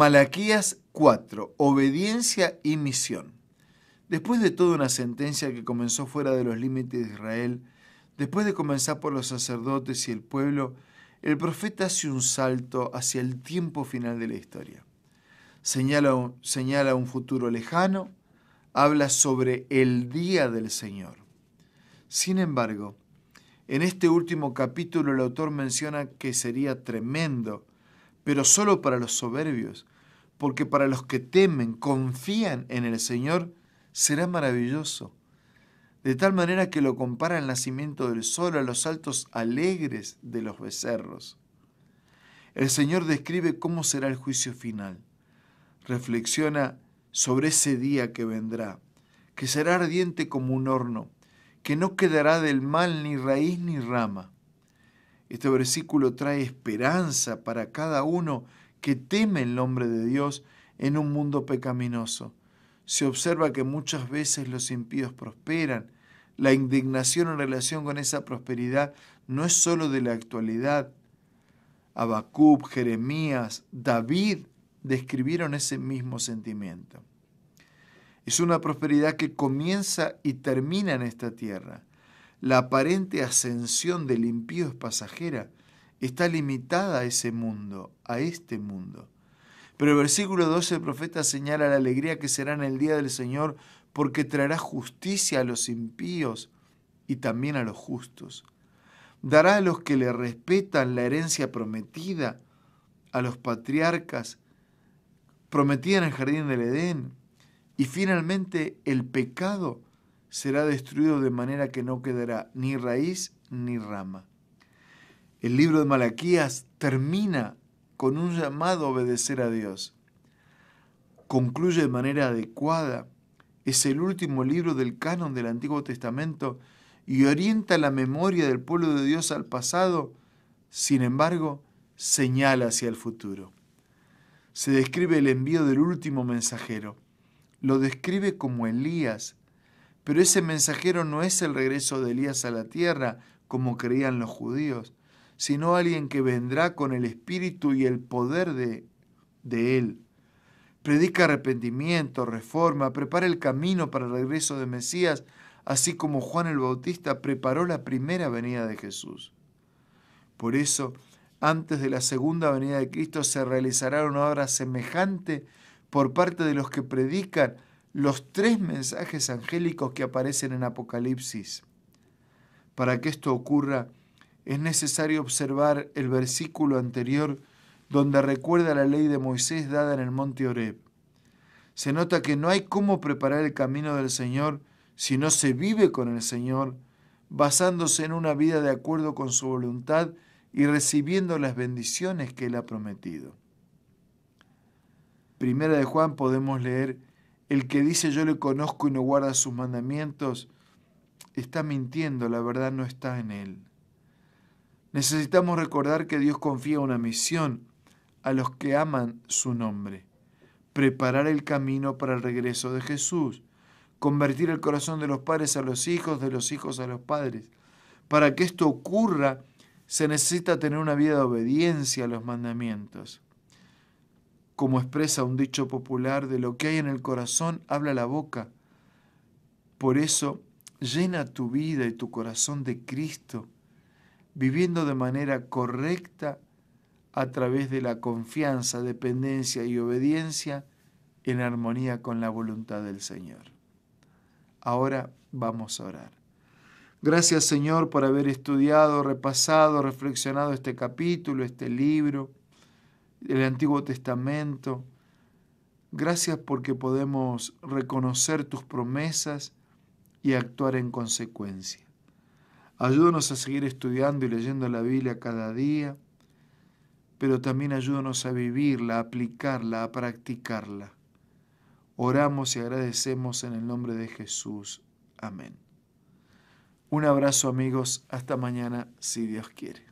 Malaquías 4. Obediencia y misión. Después de toda una sentencia que comenzó fuera de los límites de Israel, después de comenzar por los sacerdotes y el pueblo, el profeta hace un salto hacia el tiempo final de la historia. Señala un, señala un futuro lejano, habla sobre el día del Señor. Sin embargo, en este último capítulo el autor menciona que sería tremendo pero solo para los soberbios, porque para los que temen, confían en el Señor, será maravilloso. De tal manera que lo compara el nacimiento del sol a los saltos alegres de los becerros. El Señor describe cómo será el juicio final. Reflexiona sobre ese día que vendrá, que será ardiente como un horno, que no quedará del mal ni raíz ni rama. Este versículo trae esperanza para cada uno que teme el nombre de Dios en un mundo pecaminoso. Se observa que muchas veces los impíos prosperan. La indignación en relación con esa prosperidad no es sólo de la actualidad. Abacub, Jeremías, David describieron ese mismo sentimiento. Es una prosperidad que comienza y termina en esta tierra la aparente ascensión del impío es pasajera, está limitada a ese mundo, a este mundo. Pero el versículo 12 del profeta señala la alegría que será en el día del Señor porque traerá justicia a los impíos y también a los justos. Dará a los que le respetan la herencia prometida, a los patriarcas, prometida en el jardín del Edén. Y finalmente el pecado será destruido de manera que no quedará ni raíz ni rama. El libro de Malaquías termina con un llamado a obedecer a Dios. Concluye de manera adecuada. Es el último libro del canon del Antiguo Testamento y orienta la memoria del pueblo de Dios al pasado, sin embargo, señala hacia el futuro. Se describe el envío del último mensajero. Lo describe como Elías, pero ese mensajero no es el regreso de Elías a la tierra, como creían los judíos, sino alguien que vendrá con el espíritu y el poder de, él. Predica arrepentimiento, reforma, prepara el camino para el regreso de Mesías, así como Juan el Bautista preparó la primera venida de Jesús. Por eso, antes de la segunda venida de Cristo se realizará una obra semejante por parte de los que predican los tres mensajes angélicos que aparecen en Apocalipsis. Para que esto ocurra, es necesario observar el versículo anterior donde recuerda la ley de Moisés dada en el monte Horeb. Se nota que no hay cómo preparar el camino del Señor si no se vive con el Señor, basándose en una vida de acuerdo con su voluntad y recibiendo las bendiciones que Él ha prometido. Primera de Juan podemos leer el que dice yo le conozco y no guarda sus mandamientos, está mintiendo, la verdad no está en él. Necesitamos recordar que Dios confía una misión a los que aman su nombre, preparar el camino para el regreso de Jesús, convertir el corazón de los padres a los hijos, de los hijos a los padres. Para que esto ocurra, se necesita tener una vida de obediencia a los mandamientos. Como expresa un dicho popular, de lo que hay en el corazón habla la boca. Por eso, llena tu vida y tu corazón de Cristo, viviendo de manera correcta a través de la confianza, dependencia y obediencia en armonía con la voluntad del Señor. Ahora vamos a orar. Gracias Señor por haber estudiado, repasado, reflexionado este capítulo, este libro el Antiguo Testamento. Gracias porque podemos reconocer tus promesas y actuar en consecuencia. Ayúdanos a seguir estudiando y leyendo la Biblia cada día, pero también ayúdanos a vivirla, a aplicarla, a practicarla. Oramos y agradecemos en el nombre de Jesús. Amén. Un abrazo amigos, hasta mañana si Dios quiere.